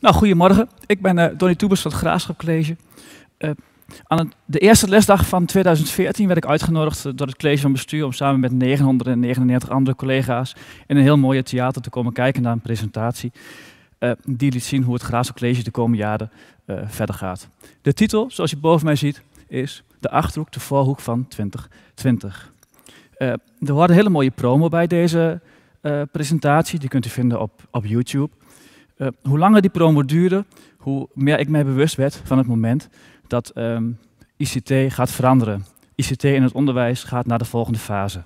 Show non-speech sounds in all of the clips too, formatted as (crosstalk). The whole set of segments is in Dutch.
Nou, goedemorgen. Ik ben uh, Donny Toebers van het Graafschap College. Uh, aan de eerste lesdag van 2014 werd ik uitgenodigd eh, door het college van bestuur om samen met 999 andere collega's in een heel mooie theater te komen kijken naar een presentatie. die liet zien hoe het Graafschap College de komende jaren verder gaat. De titel, zoals je boven mij ziet, is De Achterhoek, de Voorhoek van 2020. er hadden een hele mooie promo bij deze presentatie, die kunt u vinden op, op YouTube. Eh, hoe langer die promo duurde, hoe meer ik mij bewust werd van het moment dat ehm, ICT gaat veranderen. ICT in het onderwijs gaat naar de volgende fase.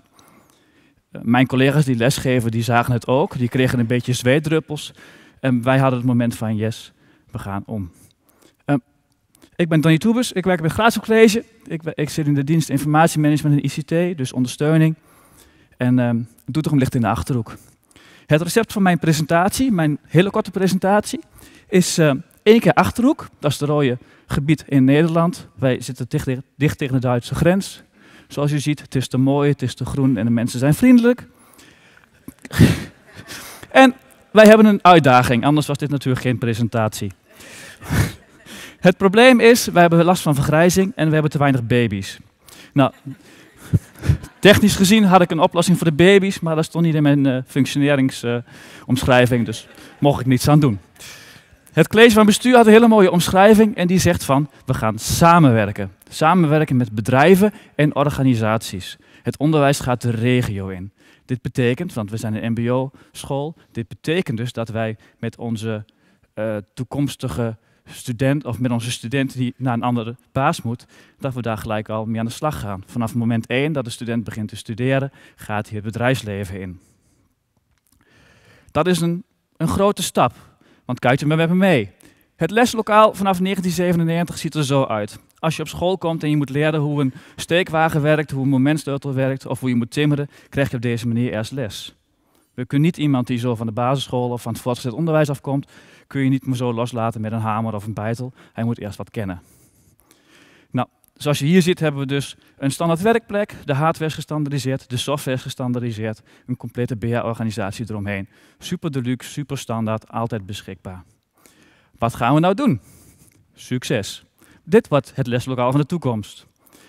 Eh, mijn collega's die lesgeven, die zagen het ook. Die kregen een beetje zweetdruppels. En wij hadden het moment van, yes, we gaan om. Ehm, ik ben Donny Toebus, ik werk bij het College. Ik, ik, zit in de dienst informatiemanagement en ICT, dus ondersteuning. En ehm, doe toch een licht in de Achterhoek. Het recept van mijn presentatie, mijn hele korte presentatie, is uh, één keer Achterhoek. Dat is het rode gebied in Nederland. Wij zitten dicht, dicht tegen de Duitse grens. Zoals je ziet, het is te mooi, het is te groen en de mensen zijn vriendelijk. (laughs) en wij hebben een uitdaging, anders was dit natuurlijk geen presentatie. (laughs) het probleem is, wij hebben last van vergrijzing en we hebben te weinig baby's. Nou, Technisch gezien had ik een oplossing voor de baby's, maar dat stond niet in mijn eh, functioneringsomschrijving, dus mocht ik niets aan doen. Het college van bestuur had een hele mooie omschrijving en die zegt van we gaan samenwerken. Samenwerken met bedrijven en organisaties. Het onderwijs gaat de regio in. Dit betekent, want we zijn een mbo-school, dit betekent dus dat wij met onze eh, toekomstige student of met onze student die naar een andere baas moet, dat we daar gelijk al mee aan de slag gaan. Vanaf moment 1 dat de student begint te studeren, gaat hij het bedrijfsleven in. Dat is een, een grote stap, want kijk je met me mee. Het leslokaal vanaf 1997 ziet er zo uit. Als je op school komt en je moet leren hoe een steekwagen werkt, hoe een momentsleutel werkt of hoe je moet timmeren, krijg je op deze manier eerst les. We kunnen niet iemand die zo van de basisschool of van het voortgezet onderwijs afkomt, kun je niet zo loslaten met een hamer of een bijtel. Hij moet eerst wat kennen. Nou, zoals je hier ziet hebben we dus een standaard werkplek, de hardware is gestandardiseerd, de software is gestandardiseerd, een complete BA-organisatie eromheen. Super deluxe, super standaard, altijd beschikbaar. Wat gaan we nou doen? Succes! Dit wordt het leslokaal van de toekomst.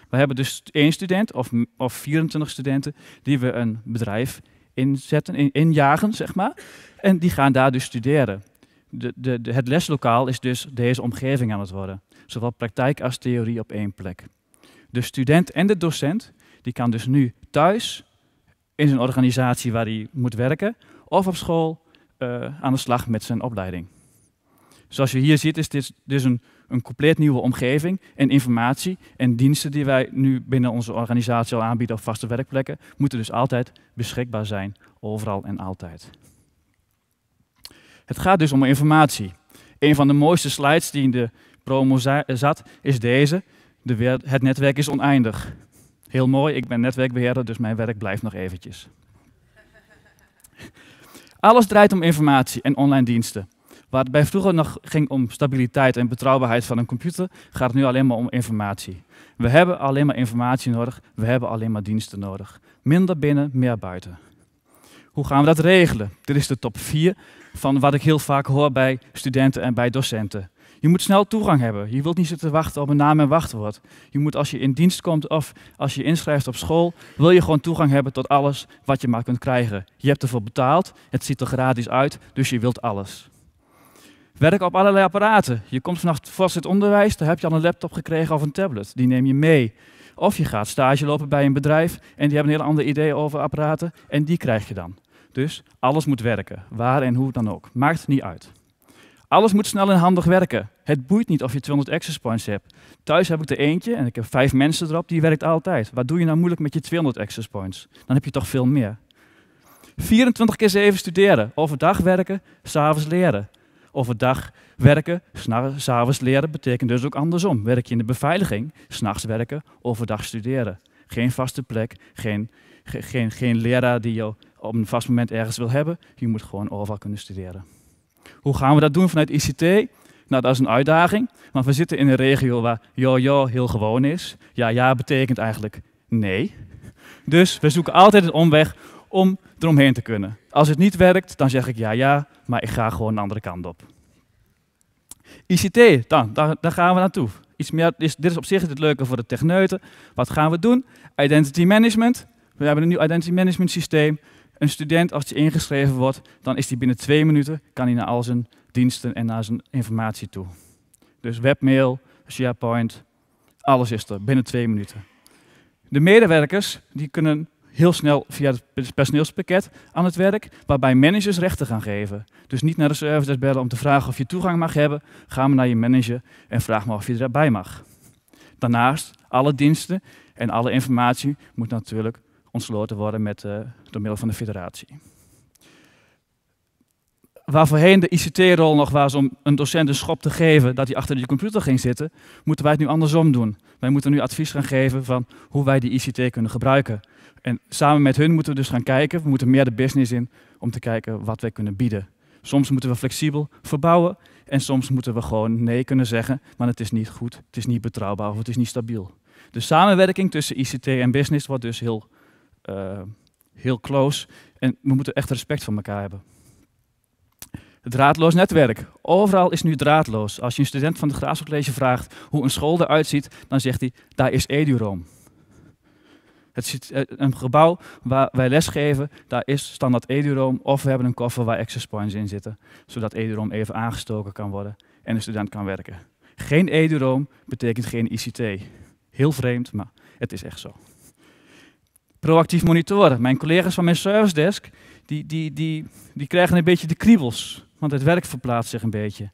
We hebben dus één student of, of 24 studenten die we een bedrijf inzetten, in, injagen, zeg maar. En die gaan daar dus studeren. De, de, het leslokaal is dus deze omgeving aan het worden. Zowel praktijk als theorie op één plek. De student en de docent, die kan dus nu thuis, in zijn organisatie waar hij moet werken, of op school eh, aan de slag met zijn opleiding. Zoals je hier ziet is dit dus een een compleet nieuwe omgeving en informatie en diensten die wij nu binnen onze organisatie al aanbieden op vaste werkplekken, moeten dus altijd beschikbaar zijn, overal en altijd. Het gaat dus om informatie. Een van de mooiste slides die in de promo zat, is deze. De het netwerk is oneindig. Heel mooi, ik ben netwerkbeheerder, dus mijn werk blijft nog eventjes. (laughs) Alles draait om informatie en online diensten. Waar het bij vroeger nog ging om stabiliteit en betrouwbaarheid van een computer, gaat het nu alleen maar om informatie. We hebben alleen maar informatie nodig, we hebben alleen maar diensten nodig. Minder binnen, meer buiten. Hoe gaan we dat regelen? Dit is de top 4 van wat ik heel vaak hoor bij studenten en bij docenten. Je moet snel toegang hebben. Je wilt niet zitten wachten op een naam en wachtwoord. Je moet als je in dienst komt of als je inschrijft op school, wil je gewoon toegang hebben tot alles wat je maar kunt krijgen. Je hebt ervoor betaald, het ziet er gratis uit, dus je wilt alles werken op allerlei apparaten. Je komt vannacht vast het onderwijs, Dan heb je al een laptop gekregen of een tablet. Die neem je mee. Of je gaat stage lopen bij een bedrijf en die hebben een heel ander idee over apparaten en die krijg je dan. Dus alles moet werken, waar en hoe dan ook. Maakt niet uit. Alles moet snel en handig werken. Het boeit niet of je 200 access points hebt. Thuis heb ik er eentje en ik heb vijf mensen erop, die werkt altijd. Wat doe je nou moeilijk met je 200 access points? Dan heb je toch veel meer. 24 keer 7 studeren, overdag werken, s'avonds leren overdag werken, s'avonds leren, betekent dus ook andersom. Werk je in de beveiliging, s'nachts werken, overdag studeren. Geen vaste plek, geen, geen, geen leraar die je op een vast moment ergens wil hebben. Je moet gewoon overal kunnen studeren. Hoe gaan we dat doen vanuit ICT? Nou, dat is een uitdaging, want we zitten in een regio waar jojo heel gewoon is. Ja, ja betekent eigenlijk nee. Dus we zoeken altijd een omweg om eromheen te kunnen. Als het niet werkt, dan zeg ik ja, ja, maar ik ga gewoon de andere kant op. ICT, dan, daar, daar gaan we naartoe. Iets meer, dit is op zich het leuke voor de techneuten. Wat gaan we doen? Identity management. We hebben een nieuw identity management systeem. Een student, als hij ingeschreven wordt, dan is hij binnen twee minuten, kan hij naar al zijn diensten en naar zijn informatie toe. Dus webmail, SharePoint, alles is er binnen twee minuten. De medewerkers die kunnen heel snel via het personeelspakket aan het werk, waarbij managers rechten gaan geven. Dus niet naar de service bellen om te vragen of je toegang mag hebben. Ga maar naar je manager en vraag maar of je erbij mag. Daarnaast, alle diensten en alle informatie moet natuurlijk ontsloten worden met, eh, door middel van de federatie. Waar voorheen de ICT-rol nog was om een docent een schop te geven dat hij achter die computer ging zitten, moeten wij het nu andersom doen. Wij moeten nu advies gaan geven van hoe wij die ICT kunnen gebruiken en samen met hun moeten we dus gaan kijken, we moeten meer de business in om te kijken wat wij kunnen bieden. Soms moeten we flexibel verbouwen en soms moeten we gewoon nee kunnen zeggen, maar het is niet goed, het is niet betrouwbaar of het is niet stabiel. De samenwerking tussen ICT en business wordt dus heel, eh, heel close en we moeten echt respect voor elkaar hebben. Draadloos netwerk. Overal is nu draadloos. Als je een student van het Graafschap vraagt hoe een school eruit ziet, dan zegt hij, daar is eduroom. Het eh, een gebouw waar wij lesgeven, daar is standaard eduroom of we hebben een koffer waar access points in zitten, zodat eduroom even aangestoken kan worden en de student kan werken. Geen eduroom betekent geen ICT. Heel vreemd, maar het is echt zo. Proactief monitoren. Mijn collega's van mijn service desk, die, die, die, die krijgen een beetje de kriebels, want het werk verplaatst zich een beetje.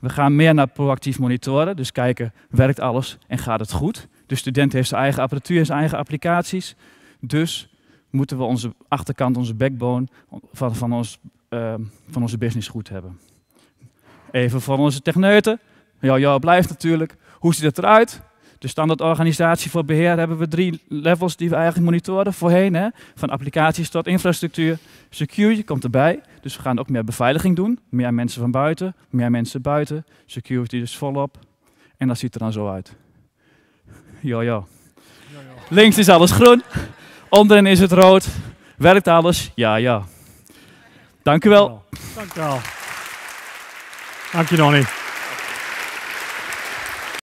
We gaan meer naar proactief monitoren, dus kijken, werkt alles en gaat het goed? De student heeft zijn eigen apparatuur, zijn eigen applicaties. Dus moeten we onze achterkant, onze backbone van, van, ons, ehm, van onze business goed hebben. Even van onze techneuten. Ja, blijft natuurlijk. Hoe ziet het eruit? De standaardorganisatie voor beheer hebben we drie levels die we eigenlijk monitoren voorheen. Hè? Van applicaties tot infrastructuur. Security komt erbij. Dus we gaan ook meer beveiliging doen. Meer mensen van buiten, meer mensen buiten. Security dus volop. En dat ziet er dan zo uit. Ja, ja. Links is alles groen, onderin is het rood. Werkt alles? Ja, ja. Dank u wel. Dank u wel. Dank je, Donnie.